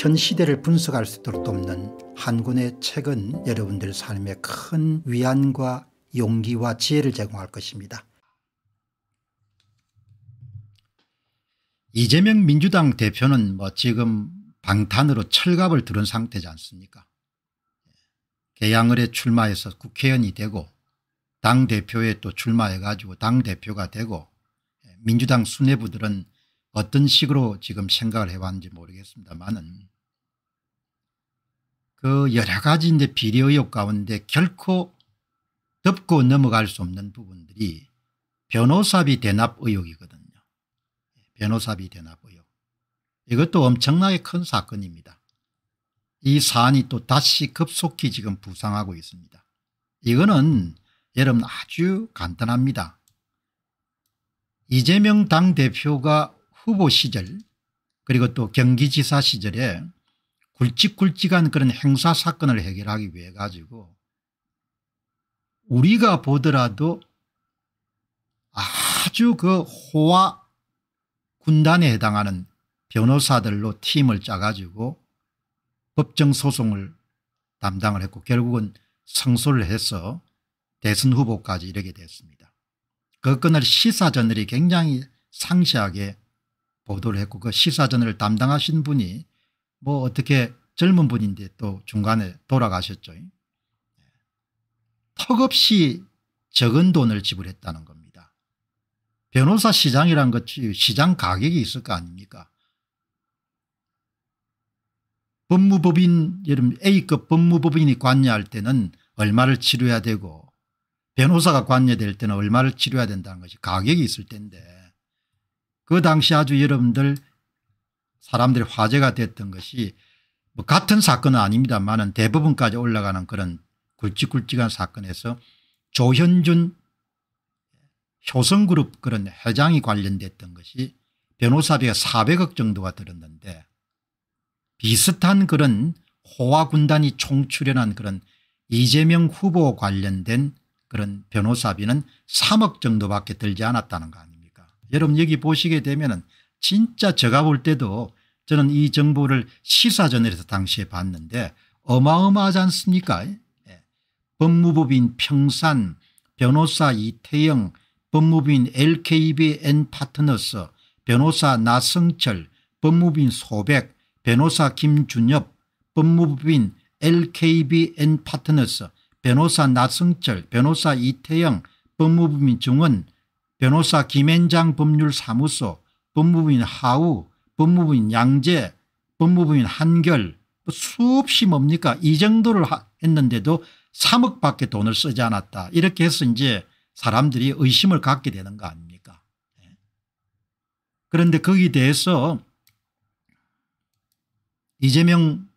현 시대를 분석할 수 있도록 돕는 한군의 책은 여러분들 삶에 큰 위안과 용기와 지혜를 제공할 것입니다. 이재명 민주당 대표는 뭐 지금 방탄으로 철갑을 들은 상태지 않습니까 개양을에 출마해서 국회의원이 되고 당대표에 또 출마해 가지고 당대표가 되고 민주당 수뇌부들은 어떤 식으로 지금 생각을 해왔는지 모르겠습니다만은 그 여러 가지 이제 비리 의혹 가운데 결코 덮고 넘어갈 수 없는 부분들이 변호사비 대납 의혹이거든요. 변호사비 대납 의혹. 이것도 엄청나게 큰 사건입니다. 이 사안이 또 다시 급속히 지금 부상하고 있습니다. 이거는 여러분 아주 간단합니다. 이재명 당대표가 후보 시절 그리고 또 경기지사 시절에 굵직굵직한 그런 행사 사건을 해결하기 위해 가지고 우리가 보더라도 아주 그 호화 군단에 해당하는 변호사들로 팀을 짜가지고 법정 소송을 담당을 했고 결국은 상소를 해서 대선 후보까지 이르게 됐습니다. 그 건을 시사전들이 굉장히 상세하게 보도를 했고 그 시사전을 담당하신 분이 뭐 어떻게 젊은 분인데 또 중간에 돌아가셨죠. 예. 턱없이 적은 돈을 지불했다는 겁니다. 변호사 시장이란 것 시장 가격이 있을 거 아닙니까? 법무법인 예를 A급 법무법인이 관여할 때는 얼마를 치료해야 되고 변호사가 관여될 때는 얼마를 치료해야 된다는 것이 가격이 있을 텐데 그 당시 아주 여러분들 사람들이 화제가 됐던 것이 뭐 같은 사건은 아닙니다만은 대부분까지 올라가는 그런 굵직굵직한 사건에서 조현준 효성그룹 그런 회장이 관련됐던 것이 변호사비가 400억 정도가 들었는데 비슷한 그런 호화군단이 총출연한 그런 이재명 후보 관련된 그런 변호사비는 3억 정도밖에 들지 않았다는 거 아니에요. 여러분 여기 보시게 되면 진짜 제가 볼 때도 저는 이 정보를 시사전에서 당시에 봤는데 어마어마하지 않습니까 예. 법무법인 평산 변호사 이태영 법무부인 LKBN 파트너스 변호사 나성철 법무부인 소백 변호사 김준엽 법무부인 LKBN 파트너스 변호사 나성철 변호사 이태영 법무부인 정원 변호사 김앤장 법률사무소, 법무부인 하우, 법무부인 양재, 법무부인 한결 뭐 수없이 뭡니까 이 정도를 했는데도 3억밖에 돈을 쓰지 않았다 이렇게 해서 이제 사람들이 의심을 갖게 되는 거 아닙니까 네. 그런데 거기에 대해서 이재명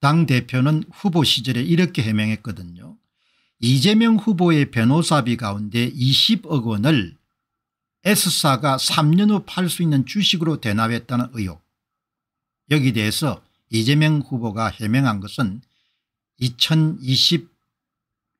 당대표는 후보 시절에 이렇게 해명했거든요 이재명 후보의 변호사비 가운데 20억 원을 S사가 3년 후 팔 수 있는 주식으로 대납했다는 의혹. 여기 대해서 이재명 후보가 해명한 것은 2021년도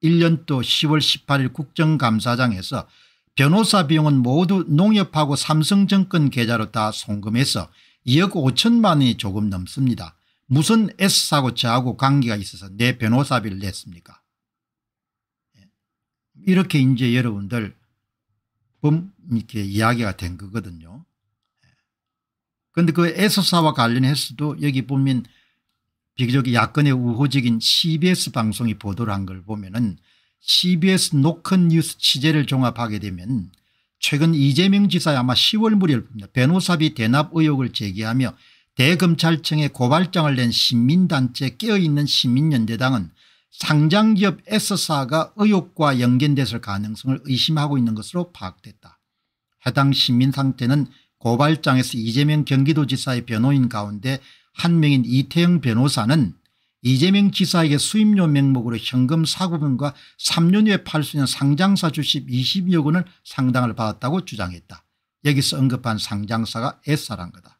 10월 18일 국정감사장에서 변호사 비용은 모두 농협하고 삼성증권 계좌로 다 송금해서 2억 5천만 원이 조금 넘습니다. 무슨 S사고 저하고 관계가 있어서 내 변호사비를 냈습니까 이렇게 이제 여러분들 범 이렇게 이야기가 된 거거든요. 그런데 그 에서사와 관련해서도 여기 보면 비교적 야권의 우호적인 CBS 방송이 보도를 한 걸 보면은 CBS 노컷 뉴스 취재를 종합하게 되면 최근 이재명 지사 아마 10월 무렵 변호사비 대납 의혹을 제기하며 대검찰청에 고발장을 낸 시민단체 깨어있는 시민연대당은 상장기업 S사가 의혹과 연관됐을 가능성을 의심하고 있는 것으로 파악됐다. 해당 시민 상태는 고발장에서 이재명 경기도지사의 변호인 가운데 한 명인 이태영 변호사는 이재명 지사에게 수임료 명목으로 현금 사고분과 3년 후에 팔 수 있는 상장사 주식 20여 원을 상당을 받았다고 주장했다. 여기서 언급한 상장사가 S사란 거다.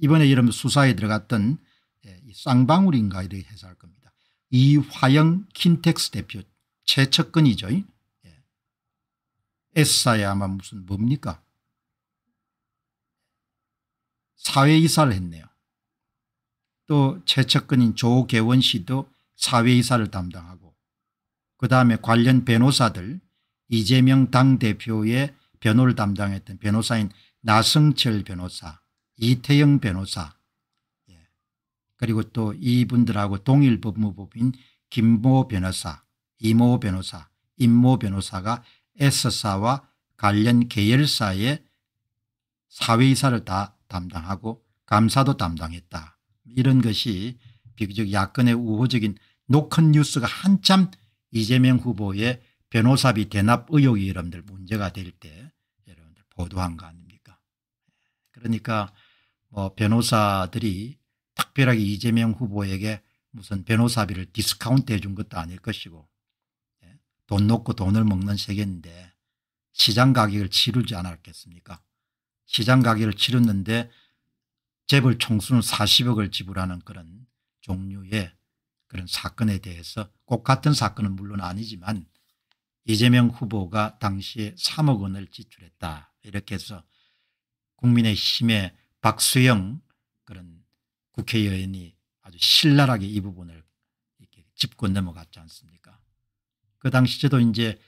이번에 여러분 수사에 들어갔던 예, 쌍방울인가 에 대해 해석할 겁니다. 이화영 킨텍스 대표 최측근이죠. 예. S사야 아마 무슨 뭡니까 사회이사를 했네요. 또 최측근인 조계원 씨도 사회이사를 담당하고 그 다음에 관련 변호사들 이재명 당대표의 변호를 담당했던 변호사인 나승철 변호사 이태영 변호사 그리고 또 이분들하고 동일 법무법인 김모 변호사, 이모 변호사, 임모 변호사가 S사와 관련 계열사의 사회이사를 다 담당하고 감사도 담당했다. 이런 것이 비교적 야권의 우호적인 노컷 뉴스가 한참 이재명 후보의 변호사비 대납 의혹이 여러분들 문제가 될 때 여러분들 보도한 거 아닙니까 그러니까 뭐 변호사들이 특별하게 이재명 후보에게 무슨 변호사비를 디스카운트 해준 것도 아닐 것이고 예, 돈 놓고 돈을 먹는 세계인데 시장 가격을 치르지 않았겠습니까 시장 가격을 치렀는데 재벌 총수는 40억을 지불하는 그런 종류의 그런 사건에 대해서 꼭 같은 사건은 물론 아니지만 이재명 후보가 당시에 3억 원을 지출했다 이렇게 해서 국민의힘의 박수영 그런 국회의원이 아주 신랄하게 이 부분을 이렇게 짚고 넘어갔지 않습니까 그 당시 저도 이제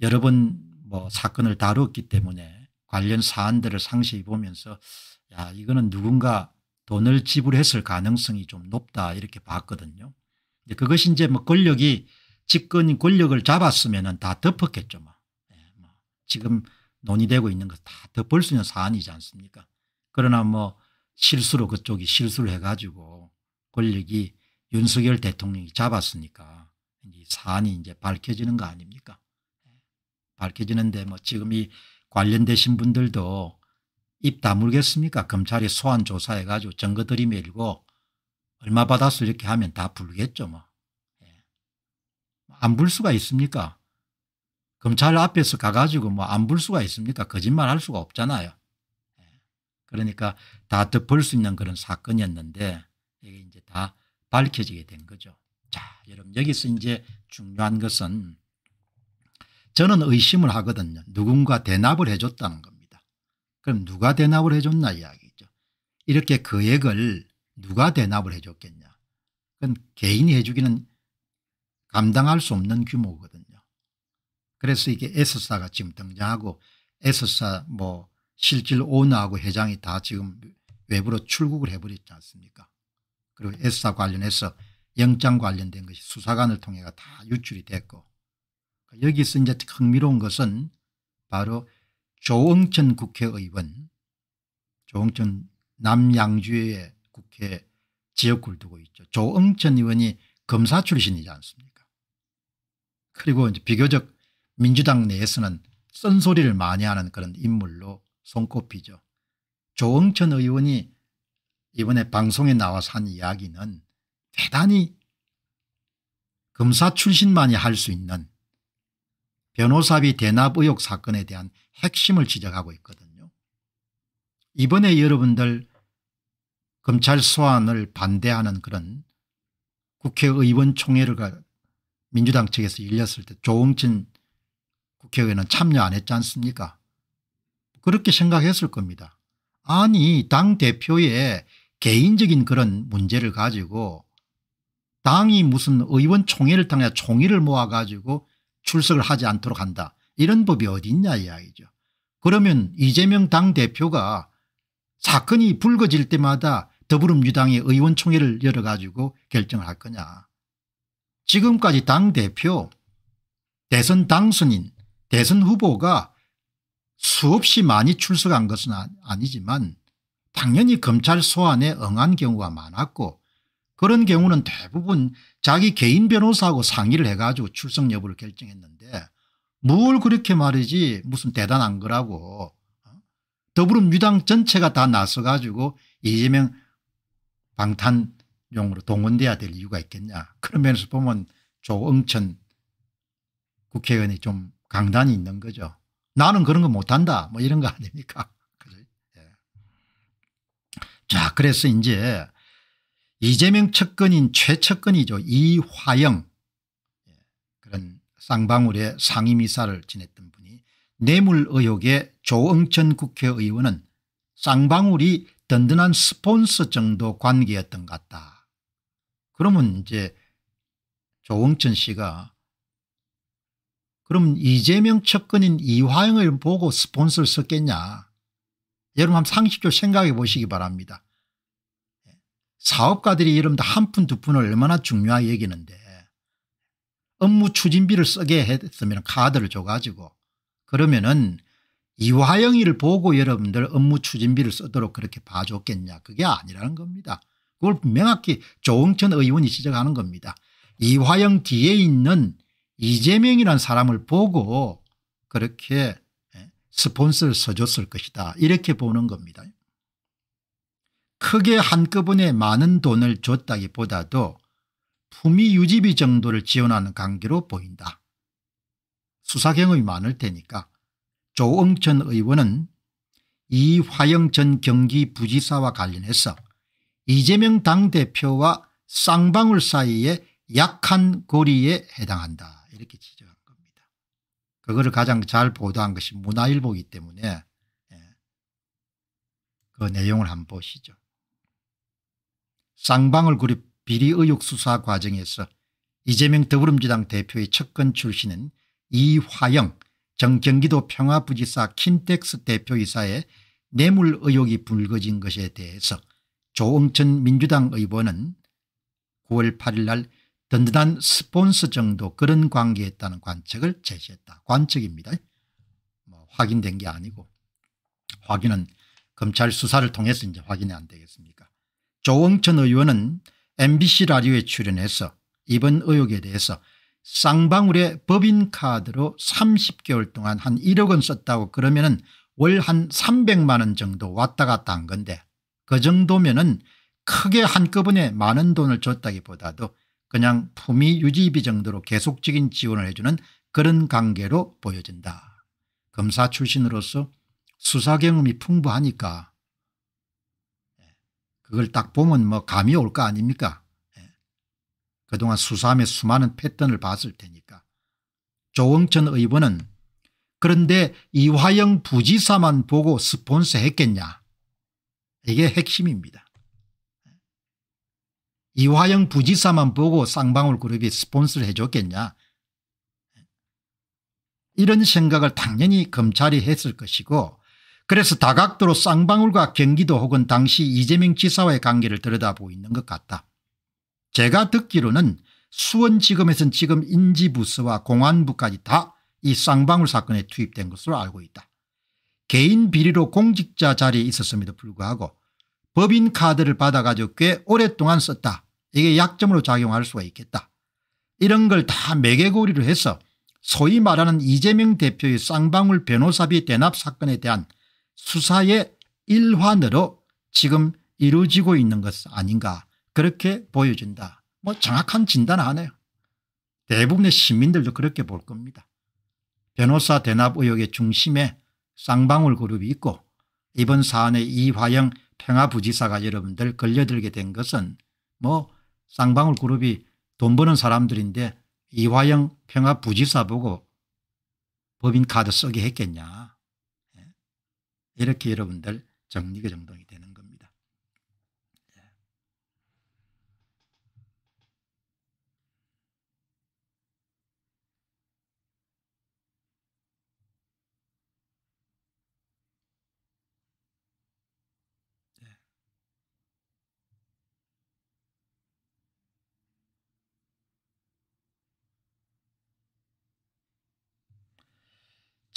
여러 번 뭐 사건을 다뤘기 때문에 관련 사안들을 상세히 보면서 야 이거는 누군가 돈을 지불했을 가능성이 좀 높다 이렇게 봤거든요. 근데 그것이 이제 뭐 권력이 집권 권력을 잡았으면 다 덮었겠죠. 뭐. 예, 뭐. 지금 논의되고 있는 것 다 덮을 수 있는 사안이지 않습니까 그러나 뭐 실수로 그쪽이 실수를 해가지고 권력이 윤석열 대통령이 잡았으니까 이 사안이 이제 밝혀지는 거 아닙니까? 밝혀지는데 뭐 지금 이 관련되신 분들도 입 다물겠습니까? 검찰이 소환 조사해가지고 증거 들이밀고 얼마 받았어 이렇게 하면 다 불겠죠 뭐. 예. 안불 수가 있습니까? 검찰 앞에서 가가지고 뭐 안 불 수가 있습니까? 거짓말 할 수가 없잖아요. 그러니까 다 덮을 수 있는 그런 사건이었는데 이게 이제 다 밝혀지게 된 거죠. 자, 여러분 여기서 이제 중요한 것은 저는 의심을 하거든요. 누군가 대납을 해줬다는 겁니다. 그럼 누가 대납을 해줬나 이야기죠. 이렇게 거액을 그 누가 대납을 해줬겠냐. 그건 개인이 해주기는 감당할 수 없는 규모거든요. 그래서 이게 에서사가 지금 등장하고 에서사 뭐 실질 오너하고 회장이 다 지금 외부로 출국을 해버렸지 않습니까 그리고 S사 관련해서 영장 관련된 것이 수사관을 통해다 유출이 됐고 그러니까 여기서 이제 흥미로운 것은 바로 조응천 국회의원 조응천 남양주의 국회 지역구를 두고 있죠. 조응천 의원이 검사 출신이지 않습니까 그리고 이제 비교적 민주당 내에서는 쓴소리를 많이 하는 그런 인물로 손꼽히죠. 조응천 의원이 이번에 방송에 나와서 한 이야기는 대단히 검사 출신만이 할 수 있는 변호사비 대납 의혹 사건에 대한 핵심을 지적하고 있거든요. 이번에 여러분들 검찰 소환을 반대하는 그런 국회의원 총회를 민주당 측에서 일렸을때 조응진 국회의원은 참여 안 했지 않습니까 그렇게 생각했을 겁니다. 아니 당대표의 개인적인 그런 문제를 가지고 당이 무슨 의원 총회를 통해 총의를 모아가지고 출석을 하지 않도록 한다. 이런 법이 어디 있냐 이야기죠. 그러면 이재명 당대표가 사건이 불거질 때마다 더불어민주당의 의원총회를 열어가지고 결정을 할 거냐. 지금까지 당대표 대선 당선인 대선 후보가 수없이 많이 출석한 것은 아, 아니지만 당연히 검찰 소환에 응한 경우가 많았고 그런 경우는 대부분 자기 개인 변호사하고 상의를 해가지고 출석 여부를 결정했는데 뭘 그렇게 말이지 무슨 대단한 거라고 어? 더불어민주당 전체가 다 나서가지고 이재명 방탄용으로 동원돼야 될 이유가 있겠냐 그런 면에서 보면 조응천 국회의원이 좀 강단이 있는 거죠. 나는 그런 거 못한다 뭐 이런 거 아닙니까 예. 자 그래서 이제 이재명 측근인 최측근이죠 이화영 예. 그런 쌍방울의 상임이사를 지냈던 분이 뇌물 의혹의 조응천 국회의원은 쌍방울이 든든한 스폰서 정도 관계였던 것 같다. 그러면 이제 조응천 씨가 그럼 이재명 측근인 이화영을 보고 스폰서를 썼겠냐. 여러분 한번 상식적으로 생각해 보시기 바랍니다. 사업가들이 여러분들 한푼 두 푼을 얼마나 중요하게 여기는데 업무 추진비를 쓰게 했으면 카드를 줘가지고 그러면은 이화영이를 보고 여러분들 업무 추진비를 쓰도록 그렇게 봐줬겠냐 그게 아니라는 겁니다. 그걸 명확히 조응천 의원이 지적하는 겁니다. 이화영 뒤에 있는 이재명이라는 사람을 보고 그렇게 예, 스폰서를 써줬을 것이다 이렇게 보는 겁니다. 크게 한꺼번에 많은 돈을 줬다기보다도 품위 유지비 정도를 지원하는 관계로 보인다. 수사 경험이 많을 테니까 조응천 의원은 이화영 전 경기부지사와 관련해서 이재명 당대표와 쌍방울 사이의 약한 고리에 해당한다. 이렇게 지적한 겁니다. 그거를 가장 잘 보도한 것이 문화일보이기 때문에 예, 그 내용을 한번 보시죠. 쌍방울 그룹 비리 의혹 수사 과정에서 이재명 더불어민주당 대표의 측근 출신은 이화영 정경기도 평화부지사 킨텍스 대표이사의 뇌물 의혹이 불거진 것에 대해서 조응천 민주당 의원은 9월 8일 날 든든한 스폰서 정도 그런 관계였다는 관측을 제시했다. 관측입니다. 뭐 확인된 게 아니고 확인은 검찰 수사를 통해서 이제 확인이 안 되겠습니까 조홍천 의원은 MBC 라디오에 출연해서 이번 의혹에 대해서 쌍방울의 법인카드로 30개월 동안 한 1억 원 썼다고 그러면 은월한 300만 원 정도 왔다 갔다 한 건데 그 정도면 은 크게 한꺼번에 많은 돈을 줬다기보다도 그냥 품위 유지비 정도로 계속적인 지원을 해주는 그런 관계로 보여진다. 검사 출신으로서 수사 경험이 풍부하니까 예. 그걸 딱 보면 뭐 감이 올 거 아닙니까? 예. 그동안 수사함의 수많은 패턴을 봤을 테니까. 조홍천 의원은 그런데 이화영 부지사만 보고 스폰서 했겠냐 이게 핵심입니다. 이화영 부지사만 보고 쌍방울 그룹이 스폰스를 해줬겠냐 이런 생각을 당연히 검찰이 했을 것이고 그래서 다각도로 쌍방울과 경기도 혹은 당시 이재명 지사와의 관계를 들여다보고 있는 것 같다. 제가 듣기로는 수원지검에선 지금 인지부서와 공안부까지 다 이 쌍방울 사건에 투입된 것으로 알고 있다. 개인 비리로 공직자 자리에 있었음에도 불구하고 법인 카드를 받아가지고 꽤 오랫동안 썼다. 이게 약점으로 작용할 수가 있겠다. 이런 걸 다 매개고리로 해서 소위 말하는 이재명 대표의 쌍방울 변호사비 대납 사건에 대한 수사의 일환으로 지금 이루어지고 있는 것 아닌가 그렇게 보여진다. 뭐 정확한 진단하네요. 대부분의 시민들도 그렇게 볼 겁니다. 변호사 대납 의혹의 중심에 쌍방울 그룹이 있고 이번 사안에 이화영 평화부지사가 여러분들 걸려들게 된 것은 뭐 쌍방울 그룹이 돈 버는 사람들인데 이화영 평화 부지사 보고 법인 카드 쓰게 했겠냐. 예. 이렇게 여러분들 정리가 정동이 되는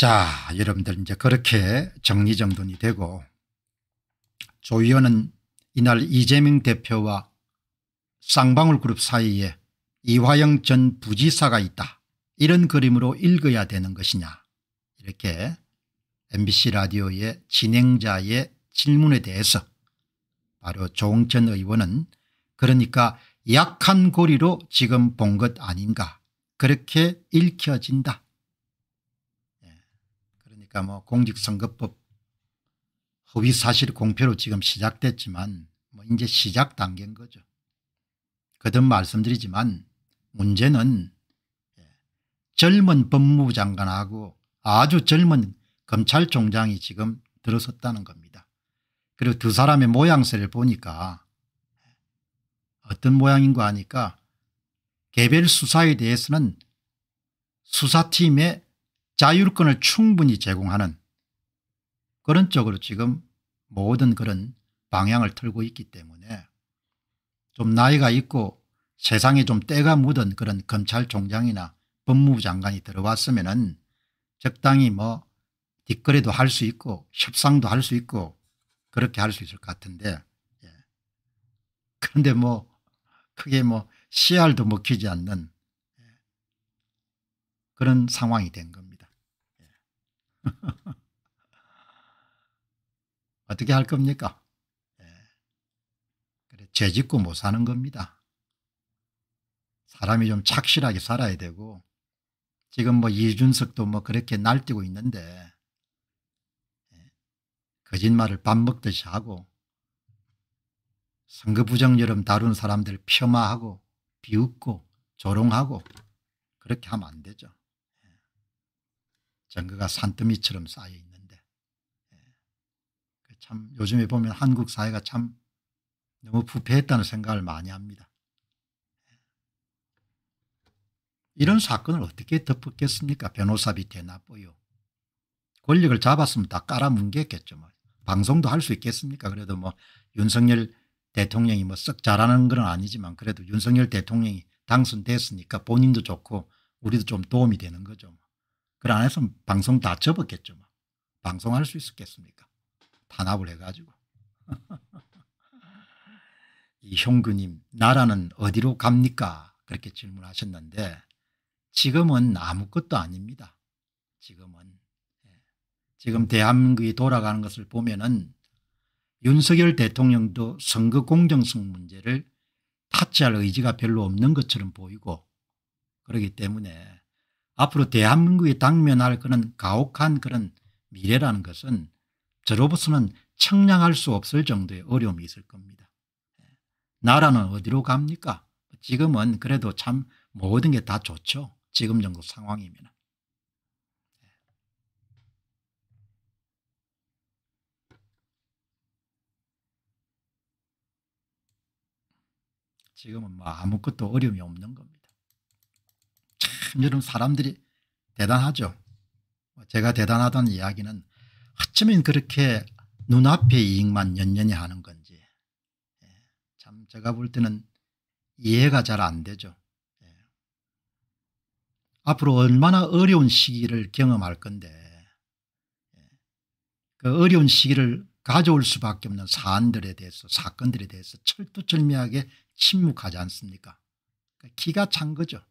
자 여러분들 이제 그렇게 정리정돈이 되고 조 의원은 이날 이재명 대표와 쌍방울그룹 사이에 이화영 전 부지사가 있다 이런 그림으로 읽어야 되는 것이냐 이렇게 MBC 라디오의 진행자의 질문에 대해서 바로 조홍천 의원은 그러니까 약한 고리로 지금 본 것 아닌가 그렇게 읽혀진다 그러니까 뭐 공직선거법 허위사실 공표로 지금 시작됐지만 뭐 이제 시작 단계인 거죠. 거듭 말씀드리지만 문제는 예, 젊은 법무부 장관하고 아주 젊은 검찰총장이 지금 들어섰다는 겁니다. 그리고 두 사람의 모양새를 보니까 예, 어떤 모양인 가하니까 개별 수사에 대해서는 수사팀의 자율권을 충분히 제공하는 그런 쪽으로 지금 모든 그런 방향을 틀고 있기 때문에 좀 나이가 있고 세상에 좀 때가 묻은 그런 검찰총장이나 법무부 장관이 들어왔으면 은 적당히 뭐 뒷거래도 할 수 있고 협상도 할 수 있고 그렇게 할 수 있을 것 같은데 예. 그런데 뭐 크게 뭐 씨알도 먹히지 않는 예. 그런 상황이 된 겁니다. 어떻게 할 겁니까? 예. 그래, 죄 짓고 못 사는 겁니다. 사람이 좀 착실하게 살아야 되고 지금 뭐 이준석도 뭐 그렇게 날뛰고 있는데 예. 거짓말을 밥 먹듯이 하고 선거 부정여름 다룬 사람들 폄하하고 비웃고 조롱하고 그렇게 하면 안 되죠. 증거가 산더미처럼 쌓여 있는데 예. 그 참 요즘에 보면 한국 사회가 참 너무 부패했다는 생각을 많이 합니다. 예. 이런 사건을 어떻게 덮었겠습니까? 변호사비 대납보요. 권력을 잡았으면 다 깔아뭉개겠죠. 뭐. 방송도 할 수 있겠습니까? 그래도 뭐 윤석열 대통령이 뭐썩 잘하는 건 아니지만 그래도 윤석열 대통령이 당선됐으니까 본인도 좋고 우리도 좀 도움이 되는 거죠. 뭐. 그걸 안 했으면 방송 다 접었겠죠. 뭐. 방송할 수 있었겠습니까? 탄압을 해가지고. 이 형근님, 나라는 어디로 갑니까? 그렇게 질문하셨는데 지금은 아무것도 아닙니다. 지금은. 예. 지금 대한민국이 돌아가는 것을 보면은 윤석열 대통령도 선거 공정성 문제를 타치할 의지가 별로 없는 것처럼 보이고 그렇기 때문에 앞으로 대한민국이 당면할 그런 가혹한 그런 미래라는 것은 저로부터는 청량할 수 없을 정도의 어려움이 있을 겁니다. 예. 나라는 어디로 갑니까? 지금은 그래도 참 모든 게 다 좋죠. 지금 정도 상황이면. 예. 지금은 뭐 아무것도 어려움이 없는 겁니다. 참여런 사람들이 대단하죠. 제가 대단하다는 이야기는 어쩌면 그렇게 눈앞의 이익만 연연히 하는 건지 예, 참 제가 볼 때는 이해가 잘 안 되죠. 예. 앞으로 얼마나 어려운 시기를 경험할 건데 예. 그 어려운 시기를 가져올 수밖에 없는 사안들에 대해서 사건들에 대해서 철두철미하게 침묵하지 않습니까? 그러니까 기가 찬 거죠.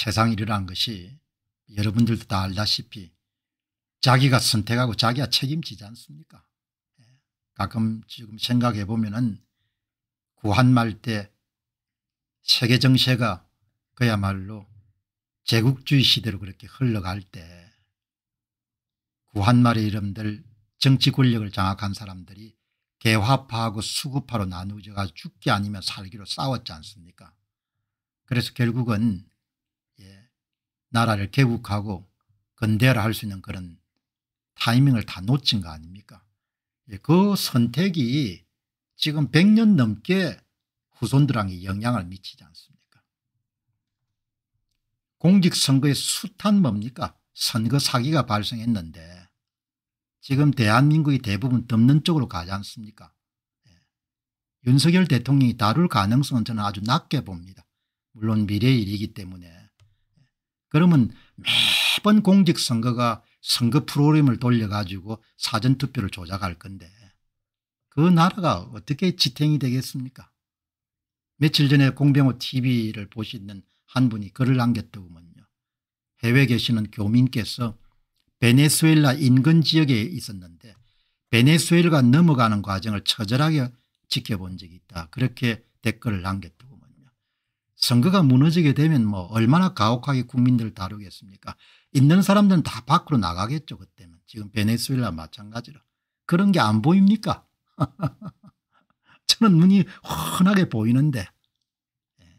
세상 일이라는 것이 여러분들도 다 알다시피 자기가 선택하고 자기가 책임지지 않습니까? 예. 가끔 지금 생각해 보면은 구한말 때 세계 정세가 그야말로 제국주의 시대로 그렇게 흘러갈 때 구한말의 이름들 정치 권력을 장악한 사람들이 개화파하고 수급파로 나누어져가 죽기 아니면 살기로 싸웠지 않습니까? 그래서 결국은 예, 나라를 개국하고 근대를 할수 있는 그런 타이밍을 다 놓친 거 아닙니까 예, 그 선택이 지금 100년 넘게 후손들에게 영향을 미치지 않습니까 공직선거의 숱한 뭡니까 선거 사기가 발생했는데 지금 대한민국이 대부분 덮는 쪽으로 가지 않습니까 예. 윤석열 대통령이 다룰 가능성은 저는 아주 낮게 봅니다 물론 미래의 일이기 때문에 그러면 매번 공직선거가 선거 프로그램을 돌려가지고 사전투표를 조작할 건데 그 나라가 어떻게 지탱이 되겠습니까 며칠 전에 공병호 tv를 보시는 한 분이 글을 남겼더군요 해외 계시는 교민께서 베네수엘라 인근 지역에 있었는데 베네수엘가 넘어가는 과정을 처절하게 지켜본 적이 있다 그렇게 댓글을 남겼더군요 선거가 무너지게 되면 뭐 얼마나 가혹하게 국민들을 다루겠습니까 있는 사람들은 다 밖으로 나가겠죠 그때면 지금 베네수엘라 마찬가지로 그런 게 안 보입니까 저는 눈이 훤하게 보이는데 예.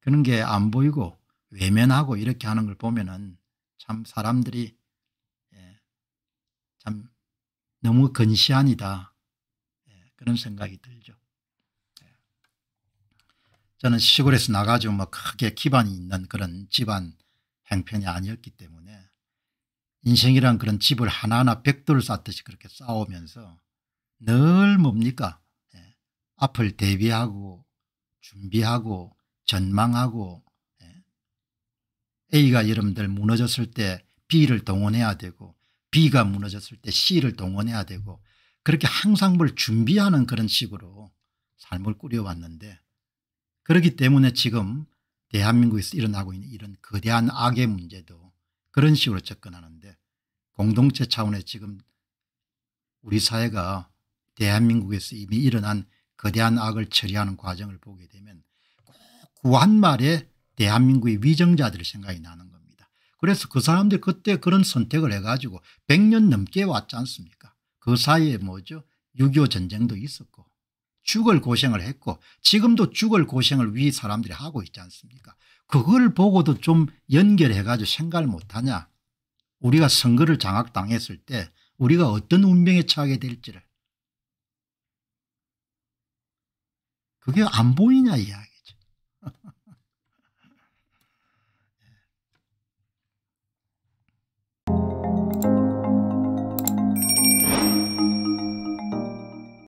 그런 게 안 보이고 외면하고 이렇게 하는 걸 보면 은참 사람들이 예, 참 너무 근시안이다 예, 그런 생각이 들죠. 저는 시골에서 나가지고 뭐 크게 기반이 있는 그런 집안 행편이 아니었기 때문에 인생이란 그런 집을 하나하나 벽돌 을 쌓듯이 그렇게 쌓으면서 늘 뭡니까 예. 앞을 대비하고 준비하고 전망하고 예. A가 여러분들 무너졌을 때 B를 동원해야 되고 B가 무너졌을 때 C를 동원해야 되고 그렇게 항상 뭘 준비하는 그런 식으로 삶을 꾸려왔는데 그렇기 때문에 지금 대한민국에서 일어나고 있는 이런 거대한 악의 문제도 그런 식으로 접근하는데 공동체 차원의 지금 우리 사회가 대한민국에서 이미 일어난 거대한 악을 처리하는 과정을 보게 되면 구한말에 그 대한민국의 위정자들 생각이 나는 겁니다. 그래서 그 사람들 그때 그런 선택을 해가지고 100년 넘게 왔지 않습니까 그 사이에 뭐죠 6.25 전쟁도 있었고 죽을 고생을 했고 지금도 죽을 고생을 위 사람들이 하고 있지 않습니까 그걸 보고도 좀 연결해 가지고 생각을 못하냐 우리가 선거를 장악당했을 때 우리가 어떤 운명에 처하게 될지를 그게 안 보이냐 이야